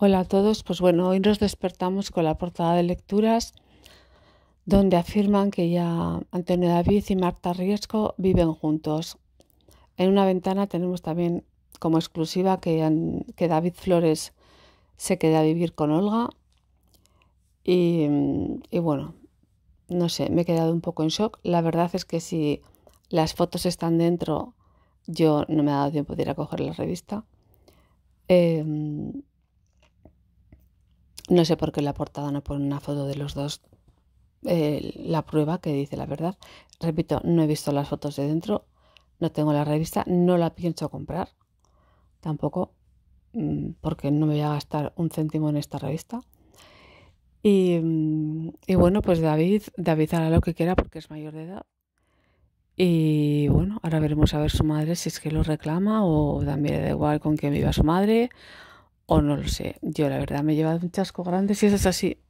Hola a todos, pues bueno, hoy nos despertamos con la portada de lecturas donde afirman que ya Antonio David y Marta Riesco viven juntos. En una ventana tenemos también como exclusiva que, David Flores se queda a vivir con Olga y, bueno, no sé, me he quedado un poco en shock. La verdad es que si las fotos están dentro, yo no me he dado tiempo de ir a coger la revista. Em, no sé por qué la portada no pone una foto de los dos. Eh, la prueba que dice la verdad. Repito, no he visto las fotos de dentro. No tengo la revista. No la pienso comprar. Tampoco. Mm, porque no me voy a gastar un céntimo en esta revista. Mm, y, bueno, pues David, David hará lo que quiera porque es mayor de edad. Y bueno, ahora veremos a ver su madre si es que lo reclama o también da igual con quién viva su madre o no lo sé. Yo la verdad me he llevado un chasco grande, si eso es así.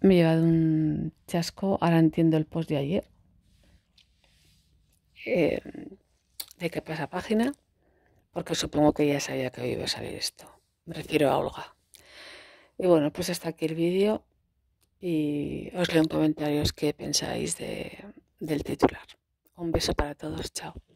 Me he llevado un chasco, ahora entiendo el post de ayer. Eh, de qué pasa página, porque supongo que ya sabía que iba a salir esto. Me refiero a Olga. Y bueno, pues hasta aquí el vídeo y os leo en comentarios qué pensáis del titular. Un beso para todos, chao.